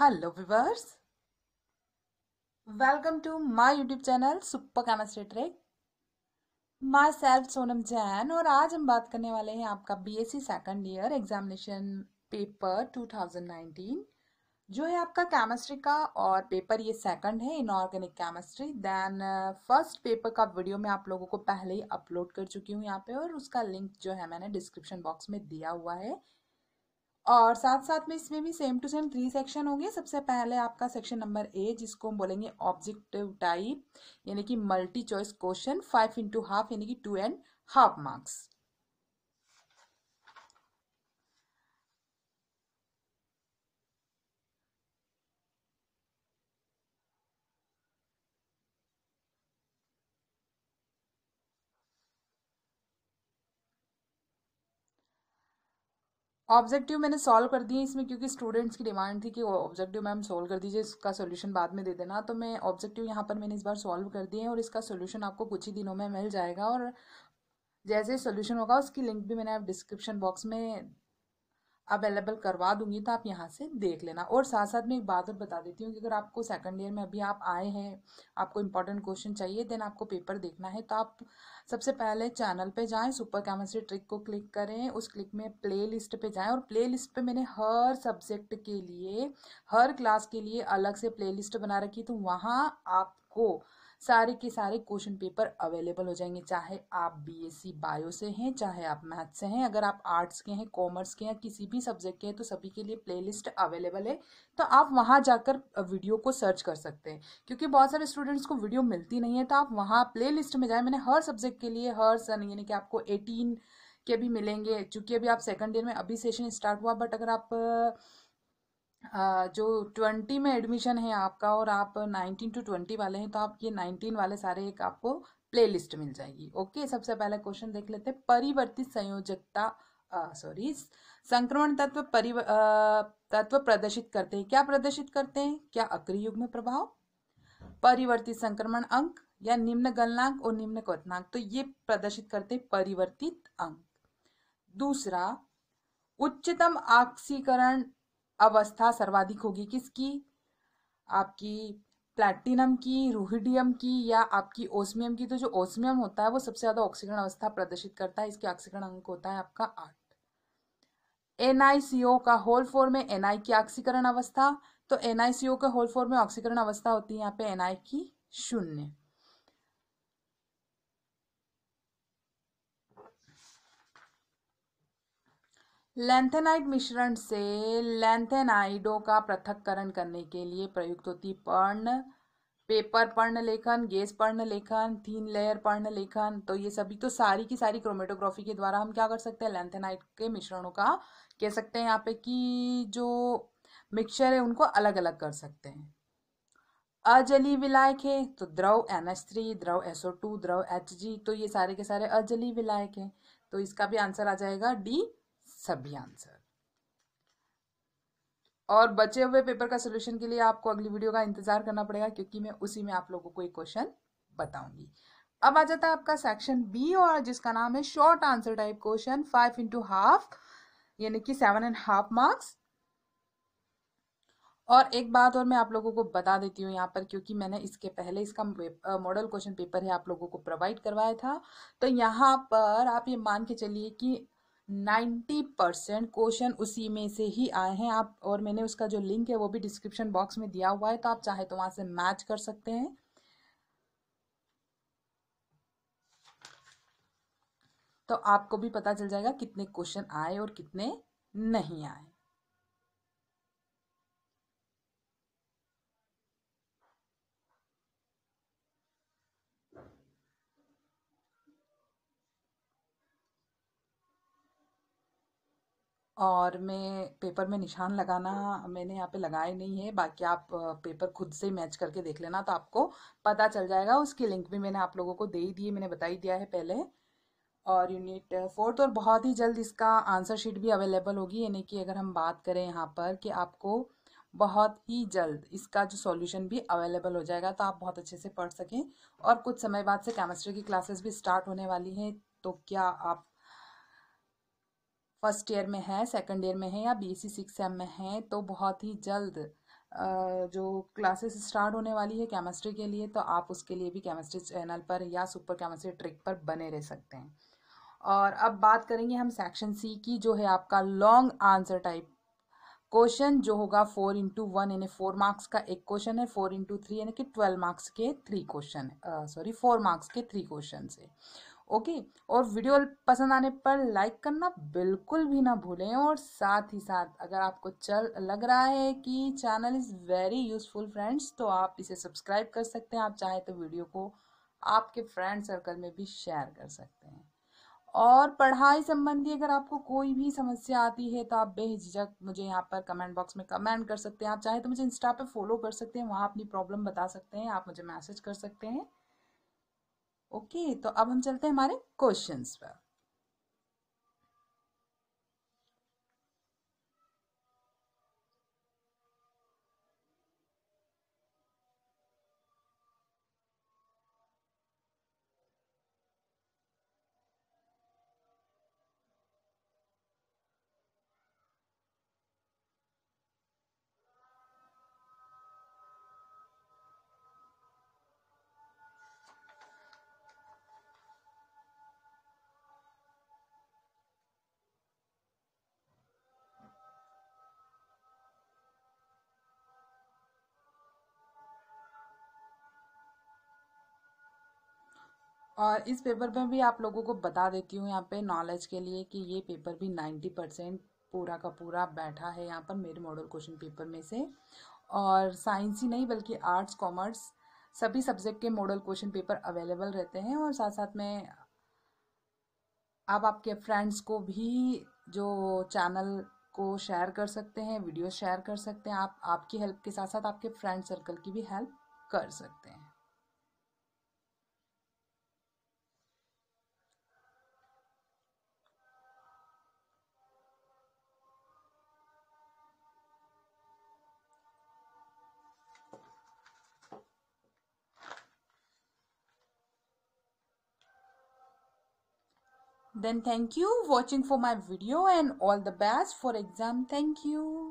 Hello hello welcome to my YouTube channel super super trick myself Sonam Jain और आज हम बात करने वाले हैं आपका BSc second year examination paper 2019 जो है आपका केमिस्ट्री का और पेपर ये सेकंड है inorganic chemistry then first paper का वीडियो मैं आप लोगों को पहले ही अपलोड कर चुकी हूँ यहाँ पे और उसका लिंक जो है मैंने डिस्क्रिप्शन बॉक्स में दिया हुआ है और साथ साथ में इसमें भी same to same three section होंगे सबसे पहले आपका सेक्शन नंबर ए जिसको हम बोलेंगे ऑब्जेक्टिव टाइप यानी कि multi choice question five into half यानी कि two and half marks objective मैंने सॉल्व कर दिए इसमें क्योंकि स्टूडेंट्स की डिमांड थी कि ऑब्जेक्टिव मैम सॉल्व कर दीजिए इसका सोल्यूशन बाद में दे देना तो मैं ऑब्जेक्टिव यहाँ पर मैंने इस बार सॉल्व कर दिए और इसका सॉल्यूशन आपको कुछ ही दिनों में मिल जाएगा और जैसे सोल्यूशन होगा उसकी लिंक भी मैंने आप डिस्क्रिप्शन बॉक्स में अवेलेबल करवा दूंगी तो आप यहाँ से देख लेना और साथ साथ में एक बात और बता देती हूँ कि अगर आपको सेकंड ईयर में अभी आप आए हैं आपको इंपॉर्टेंट क्वेश्चन चाहिए देन आपको पेपर देखना है तो आप सबसे पहले चैनल पे जाएं सुपर केमिस्ट्री ट्रिक को क्लिक करें उस क्लिक में प्ले लिस्ट पे जाएं और प्ले लिस्ट पे मैंने हर सब्जेक्ट के लिए हर क्लास के लिए अलग से प्ले लिस्ट बना रखी तो वहाँ आपको सारे के सारे क्वेश्चन पेपर अवेलेबल हो जाएंगे चाहे आप बीएससी बायो से हैं चाहे आप मैथ से हैं अगर आप आर्ट्स के हैं कॉमर्स के हैं किसी भी सब्जेक्ट के हैं तो सभी के लिए प्लेलिस्ट अवेलेबल है तो आप वहाँ जाकर वीडियो को सर्च कर सकते हैं क्योंकि बहुत सारे स्टूडेंट्स को वीडियो मिलती नहीं है तो आप वहाँ प्ले में जाए मैंने हर सब्जेक्ट के लिए हर सन यानी कि आपको एटीन के भी मिलेंगे चूंकि अभी आप सेकंड ईयर में अभी सेशन स्टार्ट हुआ बट अगर आप जो ट्वेंटी में एडमिशन है आपका और आप नाइनटीन टू ट्वेंटी वाले हैं तो आप ये नाइनटीन वाले सारे एक आपको प्ले लिस्ट मिल जाएगी ओके सबसे पहले क्वेश्चन देख लेते हैं परिवर्तित संयोजकता सॉरी संक्रमण तत्व परिव तत्व प्रदर्शित करते हैं क्या प्रदर्शित करते हैं क्या अक्रिय में प्रभाव परिवर्तित संक्रमण अंक या निम्न गलनांक और निम्न क्वनांक तो ये प्रदर्शित करते हैं परिवर्तित अंक दूसरा उच्चतम ऑक्सीकरण अवस्था सर्वाधिक होगी किसकी आपकी प्लैटिनम की रूहिडियम की या आपकी ओस्मियम की तो जो ओस्मियम होता है वो सबसे ज़्यादा ऑक्सीकरण अवस्था प्रदर्शित करता है इसके ऑक्सीकरण अंक होता है आपका आठ एनआईसीओ का होल फोर में एनआई की ऑक्सीकरण अवस्था तो एनआईसीओ का होल फोर में ऑक्सीकरण अवस्था होती है यहाँ पे एनआई की शून्य लेंथेनाइड मिश्रण से लेंथेनाइडों का पृथककरण करने के लिए प्रयुक्त होती पर्ण पेपर पर्ण लेखन गेस पर्ण लेखन थीन लेयर पर्ण लेखन तो ये सभी तो सारी की सारी क्रोमेटोग्राफी के द्वारा हम क्या कर सकते हैं लेंथेनाइड के मिश्रणों का कह सकते हैं यहाँ पे कि जो मिक्सचर है उनको अलग अलग कर सकते हैं अजली विलायक है तो द्रव एन एच थ्री द्रव एसओ टू द्रव एच जी तो ये सारे के सारे अजली विलायक है तो इसका भी आंसर आ जाएगा डी सभी आंसर और बचे हुए पेपर का सोल्यूशन के लिए आपको अगली वीडियो का इंतजार करना पड़ेगा क्योंकि मैं उसी में आप लोगों को एक क्वेश्चन बताऊंगी अब आ जाता है आपका सेक्शन बी और जिसका नाम है short answer type question five into half यानी कि सेवन एंड हाफ मार्क्स और एक बात और मैं आप लोगों को बता देती हूँ यहाँ पर क्योंकि मैंने इसके पहले इसका मॉडल क्वेश्चन पेपर है आप लोगों को प्रोवाइड करवाया था तो यहाँ पर आप ये मान के चलिए कि नाइन्टी परसेंट क्वेश्चन उसी में से ही आए हैं आप और मैंने उसका जो लिंक है वो भी डिस्क्रिप्शन बॉक्स में दिया हुआ है तो आप चाहे तो वहां से मैच कर सकते हैं तो आपको भी पता चल जाएगा कितने क्वेश्चन आए और कितने नहीं आए और मैं पेपर में निशान लगाना मैंने यहाँ पे लगाए नहीं है बाकी आप पेपर खुद से मैच करके देख लेना तो आपको पता चल जाएगा उसकी लिंक भी मैंने आप लोगों को दे ही दी है मैंने बता ही दिया है पहले और यूनिट फोर्थ और बहुत ही जल्द इसका आंसर शीट भी अवेलेबल होगी यानी कि अगर हम बात करें यहाँ पर कि आपको बहुत ही जल्द इसका जो सॉल्यूशन भी अवेलेबल हो जाएगा तो आप बहुत अच्छे से पढ़ सकें और कुछ समय बाद से केमिस्ट्री की क्लासेस भी स्टार्ट होने वाली हैं तो क्या आप फर्स्ट ईयर में है सेकंड ईयर में है या बी सी सिक्स एम में है तो बहुत ही जल्द जो क्लासेस स्टार्ट होने वाली है केमिस्ट्री के लिए तो आप उसके लिए भी केमिस्ट्री चैनल पर या सुपर केमिस्ट्री ट्रिक पर बने रह सकते हैं और अब बात करेंगे हम सेक्शन सी की जो है आपका लॉन्ग आंसर टाइप क्वेश्चन जो होगा फोर इंटू वन यानी फोर मार्क्स का एक क्वेश्चन है फोर इंटू थ्री यानी कि ट्वेल्व मार्क्स के three question sorry four marks के थ्री क्वेश्चन है ओके और वीडियो पसंद आने पर लाइक करना बिल्कुल भी ना भूलें और साथ ही साथ अगर आपको चल लग रहा है कि channel is very useful friends तो आप इसे सब्सक्राइब कर सकते हैं आप चाहे तो वीडियो को आपके फ्रेंड सर्कल में भी शेयर कर सकते हैं और पढ़ाई संबंधी अगर आपको कोई भी समस्या आती है तो आप बेहिझिझक मुझे यहाँ पर कमेंट बॉक्स में कमेंट कर सकते हैं आप चाहे तो मुझे इंस्टा पे फॉलो कर सकते हैं वहाँ अपनी प्रॉब्लम बता सकते हैं आप मुझे मैसेज कर सकते हैं ओके तो अब हम चलते हैं हमारे क्वेश्चंस पर और इस पेपर में भी आप लोगों को बता देती हूँ यहाँ पे नॉलेज के लिए कि ये पेपर भी नाइन्टी परसेंट पूरा का पूरा बैठा है यहाँ पर मेरे मॉडल क्वेश्चन पेपर में से और साइंस ही नहीं बल्कि आर्ट्स कॉमर्स सभी सब्जेक्ट के मॉडल क्वेश्चन पेपर अवेलेबल रहते हैं और साथ साथ में आप आपके फ्रेंड्स को भी जो चैनल को शेयर कर सकते हैं वीडियो शेयर कर सकते हैं आप आपकी हेल्प के साथ साथ आपके फ्रेंड सर्कल की भी हेल्प कर सकते हैं Then thank you watching for my video and all the best for exam. Thank you.